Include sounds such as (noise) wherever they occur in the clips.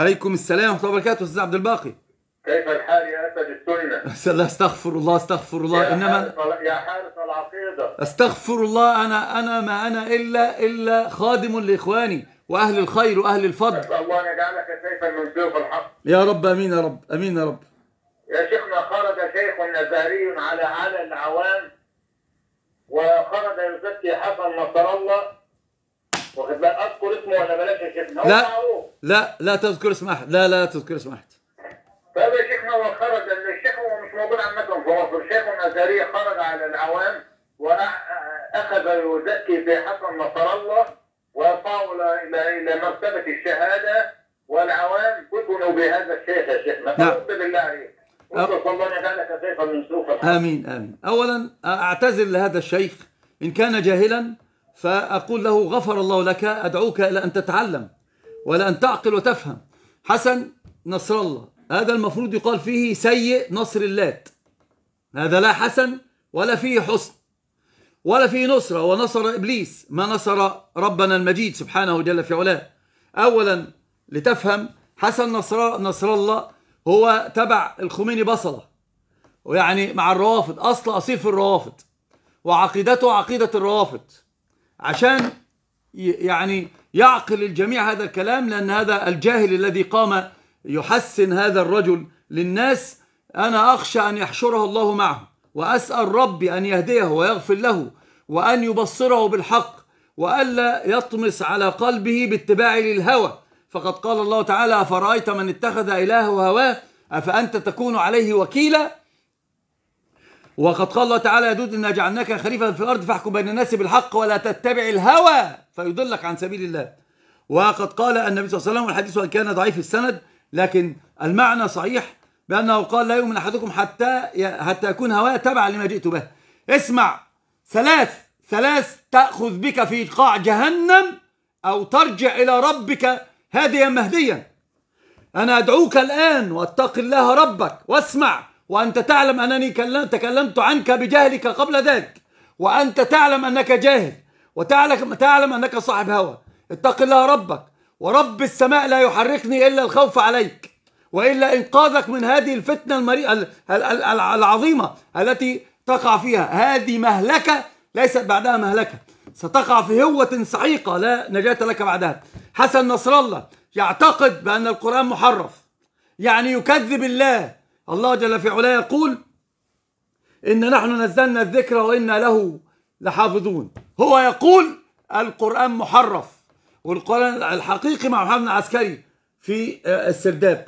عليكم السلام ورحمة الله وبركاته أستاذ عبد الباقي كيف الحال يا أسد السنة؟ (laughs) استغفر الله استغفر الله يا إنما يا حارس العقيدة استغفر الله أنا أنا ما أنا إلا إلا خادم لإخواني وأهل الخير وأهل الفضل أسأل الله أن يجعلك سيفا من سيوف الحق يا رب أمين يا رب أمين يا رب يا شيخنا خرج شيخ نزاري على على العوام وخرج يزكي حسن نصر الله واخد بالك اذكر اسمه ولا بلاش يا شيخنا لا معروف. لا لا تذكر اسم احد لا لا تذكر اسم احد طيب يا شيخنا هو خرج الشيخ هو مش موجود عامه في مصر شيخ الازهري خرج على العوام واخذ آه، يزكي بحسن نصر الله وصاول الى الى مرتبه الشهاده والعوام فتنوا بهذا الشيخ يا شيخنا نعم بالله عليك أو... آمين آمين أولا أعتذر لهذا الشيخ إن كان جاهلا فأقول له غفر الله لك أدعوك إلى أن تتعلم ولا أن تعقل وتفهم حسن نصر الله هذا المفروض يقال فيه سيء نصر اللات هذا لا حسن ولا فيه حسن ولا فيه نصرة ونصر إبليس ما نصر ربنا المجيد سبحانه جل في علاه أولا لتفهم حسن نصر, نصر الله هو تبع الخميني بصلة ويعني مع الروافض أصل أصيل في الروافض وعقيدته عقيدة الروافض عشان يعني يعقل الجميع هذا الكلام لأن هذا الجاهل الذي قام يحسن هذا الرجل للناس أنا أخشى أن يحشره الله معه وأسأل ربي أن يهديه ويغفر له وأن يبصره بالحق وألا يطمس على قلبه باتباعي للهوى فقد قال الله تعالى أفرأيت من اتخذ إلهه هواه أفأنت تكون عليه وكيلا وقد قال الله تعالى يا دود إنا جعلناك خليفة في الأرض فاحكم بين الناس بالحق ولا تتبع الهوى فيضلك عن سبيل الله وقد قال النبي صلى الله عليه وسلم والحديث وإن كان ضعيف السند لكن المعنى صحيح بأنه قال لا يؤمن أحدكم حتى حتى يكون هواه تبعا لما جئت به اسمع ثلاث ثلاث تأخذ بك في قاع جهنم أو ترجع إلى ربك هاديا مهديا أنا أدعوك الآن واتق الله ربك واسمع وأنت تعلم أنني تكلمت عنك بجهلك قبل ذلك وأنت تعلم أنك جاهل وتعلم تعلم أنك صاحب هوى اتق الله ربك ورب السماء لا يحركني إلا الخوف عليك وإلا إنقاذك من هذه الفتنة المري... العظيمة التي تقع فيها هذه مهلكة ليست بعدها مهلكة ستقع في هوة سعيقة لا نجاة لك بعدها حسن نصر الله يعتقد بأن القرآن محرف يعني يكذب الله الله جل في علاه يقول إن نحن نزلنا الذكر وإنا له لحافظون هو يقول القرآن محرف والقرآن الحقيقي مع محمد العسكري في آه، السرداب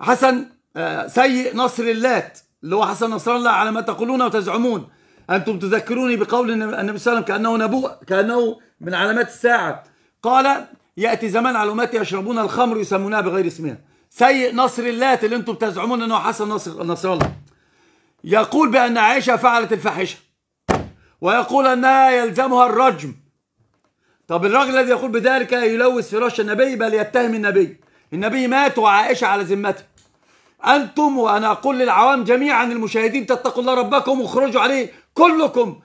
حسن آه، سيء نصر اللات اللي هو حسن نصر الله على ما تقولون وتزعمون أنتم تذكروني بقول النبي صلى الله عليه وسلم كأنه نبوء كأنه من علامات الساعة قال يأتي زمان على أمتي يشربون الخمر يسمونها بغير اسمها سيء نصر اللات اللي انتم بتزعمون انه حسن نصر نصر الله يقول بان عائشه فعلت الفاحشه ويقول انها يلزمها الرجم طب الراجل الذي يقول بذلك يلوث فراش النبي بل يتهم النبي النبي مات وعائشه على ذمته انتم وانا اقول للعوام جميعا المشاهدين تتقوا الله ربكم واخرجوا عليه كلكم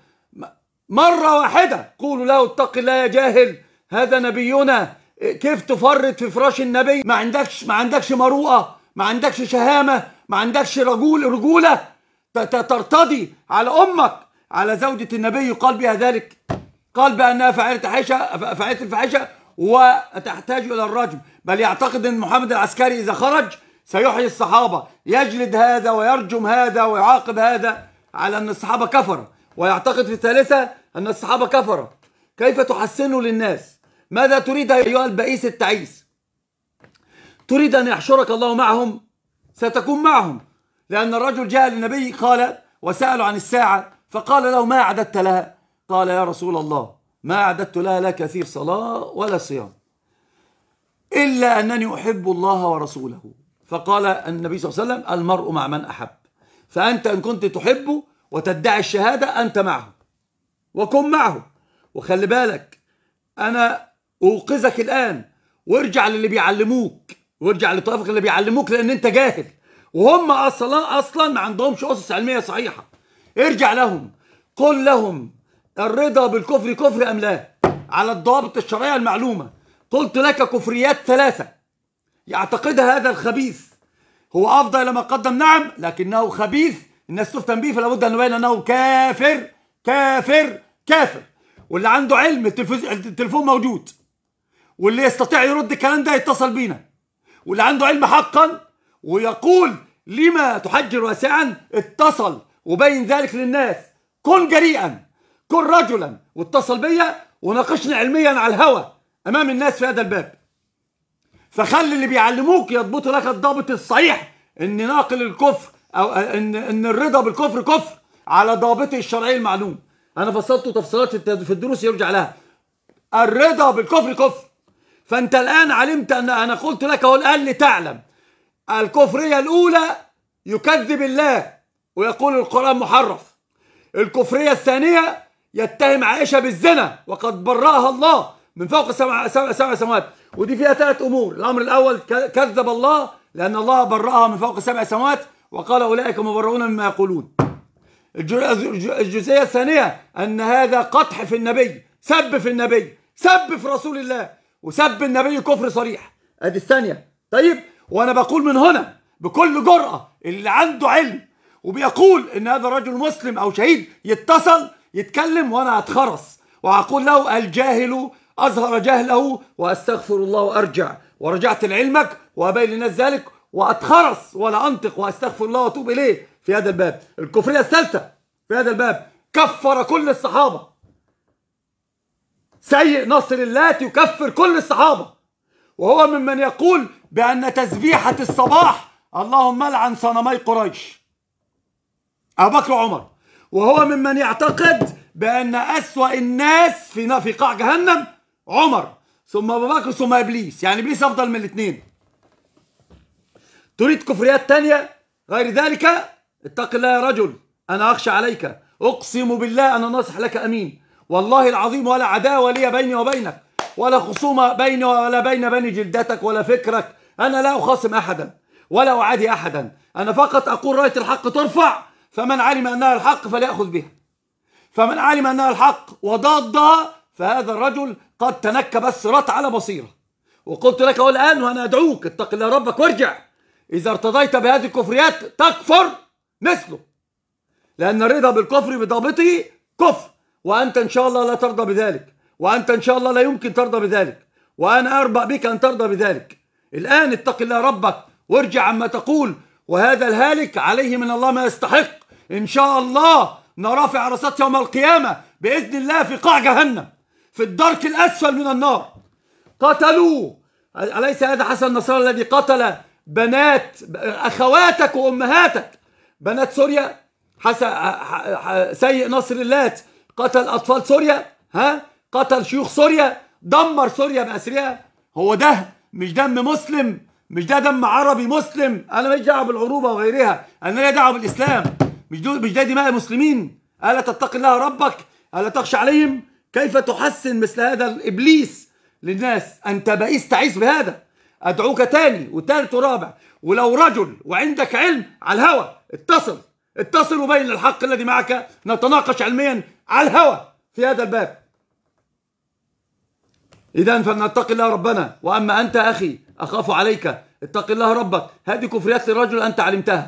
مره واحده قولوا له اتق الله يا جاهل هذا نبينا كيف تفرط في فراش النبي ما عندكش ما عندكش مروءه ما عندكش شهامه ما عندكش رجول رجوله ترتضي على امك على زوجه النبي يقال بها ذلك قال بانها فعلت عائشه فعلت الفاحشه وتحتاج الى الرجم بل يعتقد ان محمد العسكري اذا خرج سيحيي الصحابه يجلد هذا ويرجم هذا ويعاقب هذا على ان الصحابه كفره ويعتقد في الثالثه ان الصحابه كفره كيف تحسنوا للناس ماذا تريد أيها البئيس التعيس تريد أن يحشرك الله معهم ستكون معهم لأن الرجل جاء للنبي قال وسأل عن الساعة فقال له ما أعددت لها قال يا رسول الله ما أعددت لها لا كثير صلاة ولا صيام إلا أنني أحب الله ورسوله فقال النبي صلى الله عليه وسلم المرء مع من أحب فأنت إن كنت تحبه وتدعي الشهادة أنت معه وكن معه وخلي بالك أنا أوقظك الآن وارجع للي بيعلموك وارجع لطائفك اللي بيعلموك لأن أنت جاهل وهم أصلا أصلا ما عندهمش أسس علمية صحيحة ارجع لهم قل لهم الرضا بالكفر كفر أم لا على الضوابط الشرعية المعلومة قلت لك كفريات ثلاثة يعتقدها هذا الخبيث هو أفضل لما قدم نعم لكنه خبيث الناس تفتن به فلا بد أن نبين أنه كافر كافر كافر واللي عنده علم التلفزيون التليفون موجود واللي يستطيع يرد الكلام ده يتصل بينا واللي عنده علم حقا ويقول لما تحجر واسعا اتصل وبين ذلك للناس كن جريئا كن رجلا واتصل بيا وناقشني علميا على الهوى امام الناس في هذا الباب فخلي اللي بيعلموك يضبطوا لك الضابط الصحيح ان ناقل الكفر او ان ان الرضا بالكفر كفر على ضابطه الشرعي المعلوم انا فصلته تفصيلات في الدروس يرجع لها الرضا بالكفر كفر فأنت الآن علمت أن أنا قلت لك هو الان لتعلم الكفرية الأولى يكذب الله ويقول القرآن محرف الكفرية الثانية يتهم عائشة بالزنا وقد برأها الله من فوق سبع, سبع سماوات ودي فيها ثلاث أمور الأمر الأول كذب الله لأن الله برأها من فوق سبع سماوات وقال أولئك مبرؤون مما يقولون الجزئية الثانية أن هذا قطح في النبي سب في النبي سب في رسول الله وسب النبي كفر صريح ادي الثانيه طيب وانا بقول من هنا بكل جرأه اللي عنده علم وبيقول ان هذا رجل مسلم او شهيد يتصل يتكلم وانا هتخرس وهقول له الجاهل اظهر جهله واستغفر الله وارجع ورجعت لعلمك وابين للناس ذلك واتخرس ولا انطق واستغفر الله واتوب اليه في هذا الباب الكفريه الثالثه في هذا الباب كفر كل الصحابه سيء نصر اللات يكفر كل الصحابة وهو ممن يقول بأن تسبيحة الصباح اللهم لعن صنمي قريش أبو بكر وعمر وهو ممن يعتقد بأن أسوأ الناس في في قاع جهنم عمر ثم أبو بكر ثم إبليس يعني إبليس أفضل من الاثنين تريد كفريات تانية غير ذلك اتق الله يا رجل أنا أخشى عليك أقسم بالله أنا ناصح لك أمين والله العظيم ولا عداوة لي بيني وبينك ولا خصومة بيني ولا بين بني جلدتك ولا فكرك أنا لا أخاصم أحدا ولا أعادي أحدا أنا فقط أقول راية الحق ترفع فمن علم أنها الحق فليأخذ بها فمن علم أنها الحق وضادها فهذا الرجل قد تنكى بس رط على بصيرة وقلت لك الان وأنا أدعوك اتق الله ربك وارجع إذا ارتضيت بهذه الكفريات تكفر مثله لأن الرضا بالكفر بضابطه كفر وأنت إن شاء الله لا ترضى بذلك وأنت إن شاء الله لا يمكن ترضى بذلك وأنا أربأ بك أن ترضى بذلك الآن اتق الله ربك وارجع عما تقول وهذا الهالك عليه من الله ما يستحق إن شاء الله نرافع راسات يوم القيامة بإذن الله في قاع جهنم في الدرك الأسفل من النار قتلوا أليس هذا حسن النصارى الذي قتل بنات أخواتك وأمهاتك بنات سوريا حسن سيء نصر الله قتل أطفال سوريا ها قتل شيوخ سوريا دمر سوريا بأسرها هو ده مش دم مسلم مش ده دم عربي مسلم انا ماليش دعوه بالعروبه وغيرها انا ليا دعوه بالاسلام مش دول مش ده دماء المسلمين الا تتقي الله ربك الا تخشى عليهم كيف تحسن مثل هذا الابليس للناس انت بئيس تعيس بهذا ادعوك تاني وتالت ورابع ولو رجل وعندك علم على الهوى اتصل اتصل وبين الحق الذي معك نتناقش علميا على الهوى في هذا الباب إذا فلنتق الله ربنا وأما أنت أخي أخاف عليك اتق الله ربك هذه كفريات للرجل أنت علمتها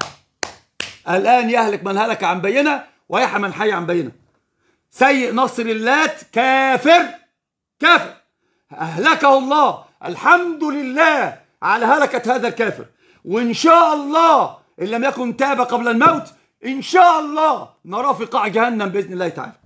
الآن يهلك من هلك عن بينة ويحى من حي عن بينة سيء نصر اللات كافر كافر أهلكه الله الحمد لله على هلكة هذا الكافر وإن شاء الله إن لم يكن تاب قبل الموت إن شاء الله نراه في قاع جهنم بإذن الله تعالى